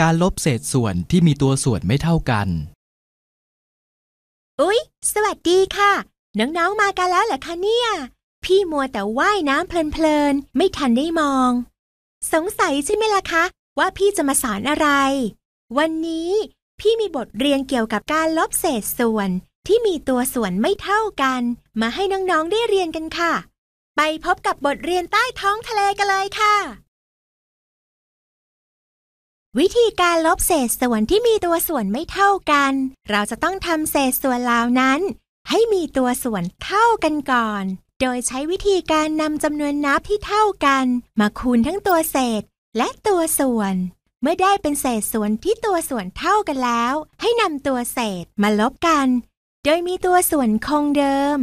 การลบเศษส่วนที่มีตัวส่วนไม่เท่ากัน อุ๊ยสวัสดีค่ะ น้องๆ มากันแล้วเหรอคะเนี่ย พี่มัวแต่ว่ายน้ำเพลินๆ ไม่ทันได้มอง สงสัยใช่ไหมล่ะคะ ว่าพี่จะมาสอนอะไร วันนี้พี่มีบทเรียนเกี่ยวกับการลบเศษส่วนที่มีตัวส่วนไม่เท่ากัน มาให้น้องๆ ได้เรียนกันค่ะ ไปพบกับบทเรียนใต้ท้องทะเลกันเลยค่ะวิธีการลบเศษส่วนที่มีตัวส่วนไม่เท่ากัน เราจะต้องทำเศษส่วนเหล่านั้น ให้มีตัวส่วนเท่ากันก่อน โดยใช้วิธีการนำจำนวนนับที่เท่ากัน มาคูณทั้งตัวเศษและตัวส่วน เมื่อได้เป็นเศษส่วนที่ตัวส่วนเท่ากันแล้ว ให้นำตัวเศษมาลบกัน โดยมีตัวส่วนคงเดิม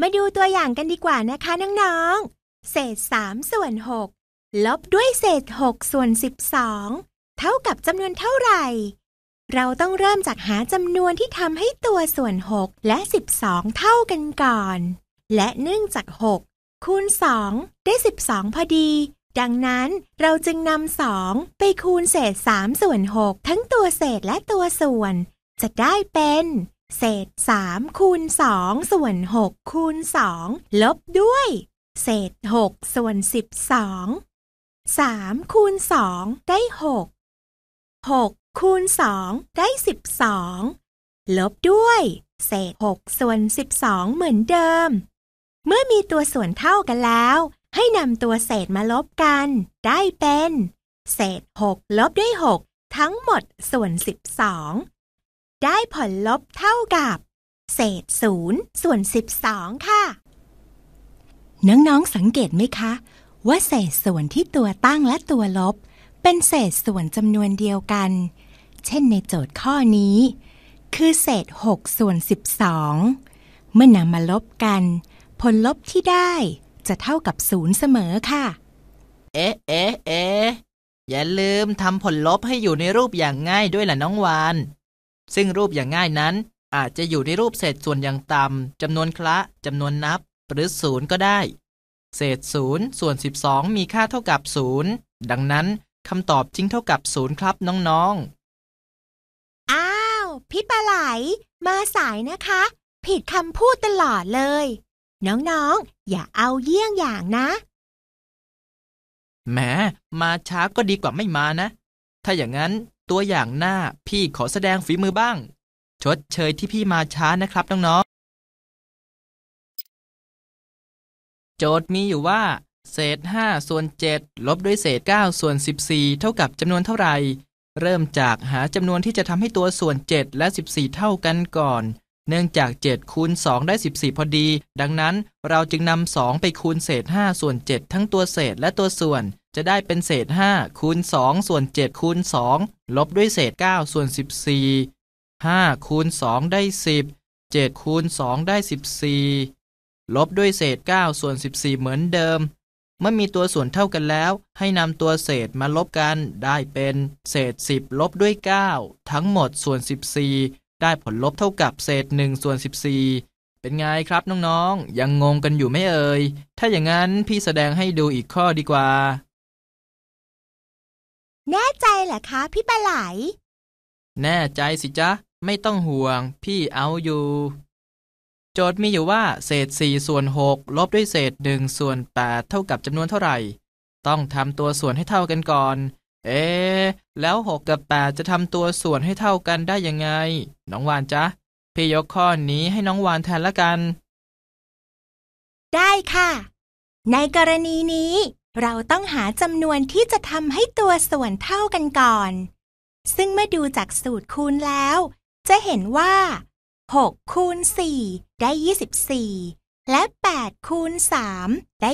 มาดูตัวอย่างกันดีกว่านะคะน้องๆเศษ3ส่วน6ลบด้วยเศษ 6 ส่วน 12 เท่ากับจำนวนเท่าไหร่ เราต้องเริ่มจากหาจำนวนที่ทำให้ตัวส่วน 6 และ 12 เท่ากันก่อน และเนื่องจาก 6 คูณ 2 ได้ 12 พอดี ดังนั้นเราจึงนำ2ไปคูณเศษ 3 ส่วน 6 ทั้งตัวเศษและตัวส่วน จะได้เป็น เศษ3คูณ2ส่วน6คูณ2ลบด้วย เศษ6ส่วน12สามคูณสองได้หกหกคูณสองได้สิบสอง ลบด้วย เศษหกส่วนสิบสองเหมือนเดิม เมื่อมีตัวส่วนเท่ากันแล้ว ให้นำตัวเศษมาลบกัน ได้เป็น เศษหกลบด้วยหกทั้งหมดส่วนสิบสองได้ผลลบเท่ากับ เศษศูนย์ส่วนสิบสองค่ะ น้อง ๆ สังเกตไหมคะว่าเศษส่วนที่ตัวตั้งและตัวลบ เป็นเศษส่วนจำนวนเดียวกัน เช่นในโจทย์ข้อนี้ คือเศษ6ส่วน12 เมื่อนำมาลบกัน ผลลบที่ได้จะเท่ากับศูนย์เสมอค่ะ เอ๊ะเอ๊ะเอ๊ะอย่าลืมทำผลลบให้อยู่ในรูปอย่างง่ายด้วย ล่ะ น้องวาน ซึ่งรูปอย่างง่ายนั้นอาจจะอยู่ในรูปเศษส่วนอย่างต่ำจำนวนคละจำนวนนับหรือศูนย์ก็ได้เศษ0ส่วน 12 มีค่าเท่ากับ 0 ดังนั้นคำตอบจริงเท่ากับ 0 ครับน้องๆ อ้าวพี่ปลาไหลมาสายนะคะ ผิดคำพูดตลอดเลย น้องๆ อย่าเอาเยี่ยงอย่างนะแหมมาช้าก็ดีกว่าไม่มานะ ถ้าอย่างนั้นตัวอย่างหน้าพี่ขอแสดงฝีมือบ้าง ชดเชยที่พี่มาช้านะครับน้องๆโจทย์มีอยู่ว่า เศษ5ส่วน7ลบด้วยเศษ9ส่วน14 เท่ากับจำนวนเท่าไหร่เริ่มจากหาจำนวนที่จะทำให้ตัวส่วน 7 และ 14 เท่ากันก่อน เนื่องจาก7คูณ2ได้ 14 พอดี ดังนั้นเราจึงนำ2ไปคูณเศษ5ส่วน7ทั้งตัวเศษและตัวส่วน จะได้เป็นเศษ5คูณ2ส่วน7คูณ2ลบด้วยเศษ9ส่วน 14 5 คูณ 2 ได้ 10 7 คูณ 2 ได้ 14ลบด้วยเศษ9ส่วน14 เหมือนเดิม เมื่อมีตัวส่วนเท่ากันแล้ว ให้นำตัวเศษมาลบกันได้เป็น เศษ10ลบด้วย9ทั้งหมดส่วน 14 ได้ผลลบเท่ากับ เศษ1ส่วน14 เป็นไงครับน้องๆยังงงกันอยู่ไม่เอ่ยถ้าอย่างนั้นพี่แสดงให้ดูอีกข้อดีกว่า แน่ใจเหรอคะ พี่ปลาไหลแน่ใจสิจ๊ะไม่ต้องห่วงพี่เอาอยู่โจทย์มีอยู่ว่า เศษ4ส่วน6ลบด้วยเศษ1ส่วน8เท่ากับจำนวนเท่าไหร่ ต้องทำตัวส่วนให้เท่ากันก่อน เอ๊แล้ว6กับ8จะทำตัวส่วนให้เท่ากันได้ยังไง น้องวานจ๊ะพี่ยกข้อนี้ให้น้องวานแทนละกัน ได้ค่ะ ในกรณีนี้ เราต้องหาจำนวนที่จะทำให้ตัวส่วนเท่ากันก่อน ซึ่งเมื่อดูจากสูตรคูณแล้ว จะเห็นว่า6 คูณ 4 ได้ 24 และ 8 คูณ3ได้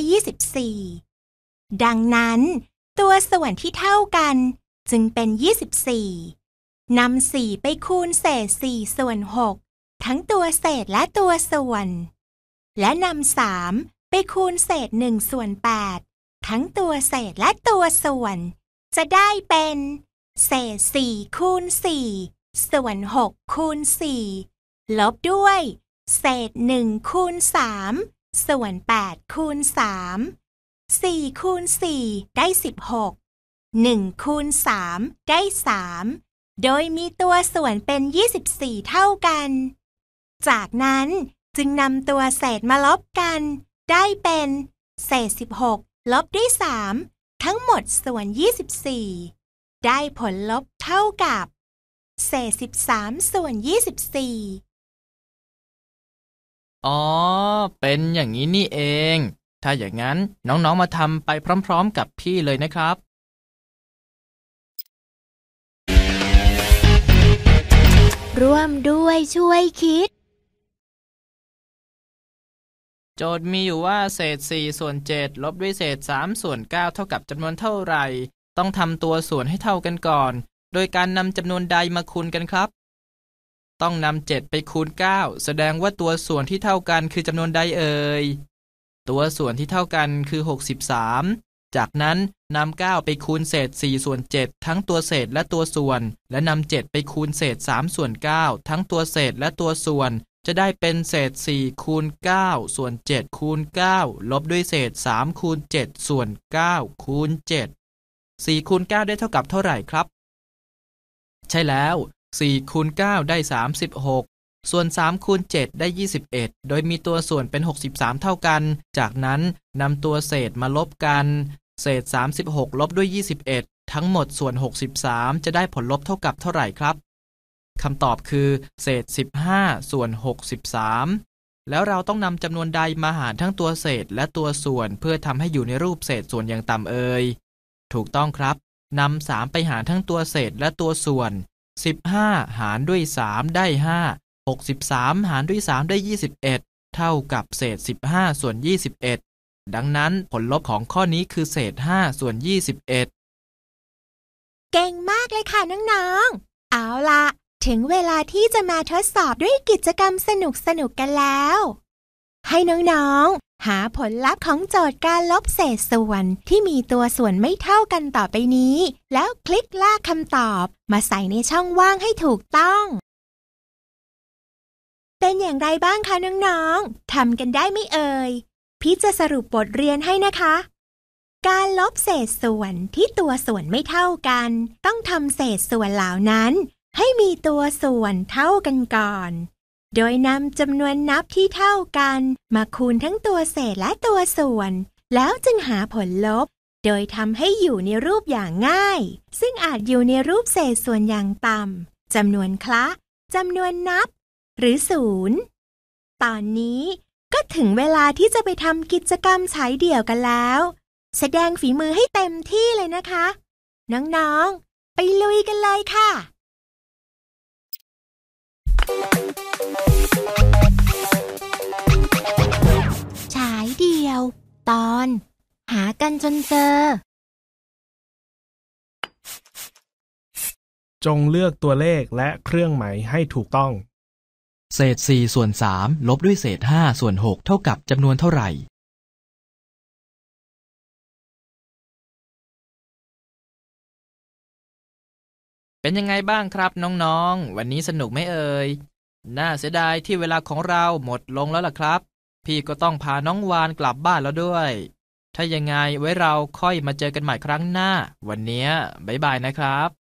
24 ดังนั้นตัวส่วนที่เท่ากันจึงเป็น 24นำ4ไปคูณเศษ4ส่วน6ทั้งตัวเศษและตัวส่วน และนำ3ไปคูณเศษ1ส่วน8ทั้งตัวเศษและตัวส่วน จะได้เป็น เศษ4คูณ4ส่วน6คูณ4ลบด้วยเศษหนึ่งคูณสามส่วนแปดคูณสามสี่คูณสี่ได้สิบหกหนึ่งคูณสามได้สามโดยมีตัวส่วนเป็นยี่สิบสี่เท่ากัน จากนั้นจึงนำตัวเศษมาลบกันได้เป็น เศษสิบหกลบด้วยสามทั้งหมดส่วนยี่สิบสี่ได้ผลลบเท่ากับ เศษสิบสามส่วนยี่สิบสี่อ๋อ เป็นอย่างนี้นี่เอง ถ้าอย่างนั้นน้องๆ มาทำไปพร้อม ๆ กับพี่เลยนะครับ ร่วมด้วยช่วยคิด โจทย์มีอยู่ว่า เศษ4ส่วน 7 ลบด้วยเศษ 3 ส่วน 9 เท่ากับจำนวนเท่าไหร่ ต้องทำตัวส่วนให้เท่ากันก่อน โดยการนำจำนวนใดมาคูณกันครับต้องนำเจ็ดไปคูณ 9 แสดงว่าตัวส่วนที่เท่ากันคือจำนวนใดเอ่ยตัวส่วนที่เท่ากันคือ 63 จากนั้นนำ9ไปคูณเศษ4ส่วน 7 ทั้งตัวเศษและตัวส่วน และนำ7ไปคูณเศษ3ส่วน9ทั้งตัวเศษและตัวส่วน จะได้เป็นเศษ4คูณ9ส่วน 7 คูณ9ลบด้วยเศษ3คูณ 7 ส่วน 9 คูณ 7 4 คูณ 9 ได้เท่ากับเท่าไหร่ครับ ใช่แล้ว4คูณ9ได้ 36 ส่วน 3 คูณ 7 ได้ 21 โดยมีตัวส่วนเป็น 63 เท่ากัน จากนั้นนำตัวเศษมาลบกัน เศษ 36 ลบด้วย 21 ทั้งหมดส่วน 63 จะได้ผลลบเท่ากับเท่าไหร่ครับคำตอบคือ เศษ 15ส่วน63 แล้วเราต้องนำจำนวนใดมาหารทั้งตัวเศษและตัวส่วนเพื่อทำให้อยู่ในรูปเศษส่วนอย่างต่ำเอ่ย ถูกต้องครับ นำ3ไปหารทั้งตัวเศษและตัวส่วน15 หารด้วย 3 ได้ 5 63 หารด้วย 3 ได้ 21 เท่ากับเศษ15ส่วน21 ดังนั้นผลลบของข้อนี้คือเศษ5ส่วน21 เก่งมากเลยค่ะ น้อง ๆ เอาละถึงเวลาที่จะมาทดสอบด้วยกิจกรรมสนุกๆกกันแล้ว ให้น้องหาผลลัพธ์ของโจทย์การลบเศษส่วนที่มีตัวส่วนไม่เท่ากันต่อไปนี้ แล้วคลิกลากคำตอบมาใส่ในช่องว่างให้ถูกต้อง เป็นอย่างไรบ้างคะน้องๆทำกันได้ไม่เอ่ย พี่จะสรุปบทเรียนให้นะคะ การลบเศษส่วนที่ตัวส่วนไม่เท่ากัน ต้องทำเศษส่วนเหล่านั้น ให้มีตัวส่วนเท่ากันก่อนโดยนำจำนวนนับที่เท่ากัน มาคูณทั้งตัวเศษและตัวส่วน แล้วจึงหาผลลบ โดยทำให้อยู่ในรูปอย่างง่าย ซึ่งอาจอยู่ในรูปเศษส่วนอย่างต่ำจำนวนคละจำนวนนับ หรือศูนย์ตอนนี้ก็ถึงเวลาที่จะไปทำกิจกรรมใช้เดี่ยวกันแล้ว แสดงฝีมือให้เต็มที่เลยนะคะ น้องๆ ไปลุยกันเลยค่ะฉายเดียว ตอน หากันจนเจอจงเลือกตัวเลขและเครื่องหมายให้ถูกต้อง เศษ 4 ส่วน 3 ลบด้วยเศษ 5 ส่วน 6 เท่ากับจำนวนเท่าไหร่เป็นยังไงบ้างครับน้องๆ วันนี้สนุกไหมเอ่ยน่าเสียดายที่เวลาของเราหมดลงแล้วล่ะครับ พี่ก็ต้องพาน้องวานกลับบ้านแล้วด้วย ถ้ายังไงไว้เราค่อยมาเจอกันใหม่ครั้งหน้า วันนี้บ๊ายบายนะครับ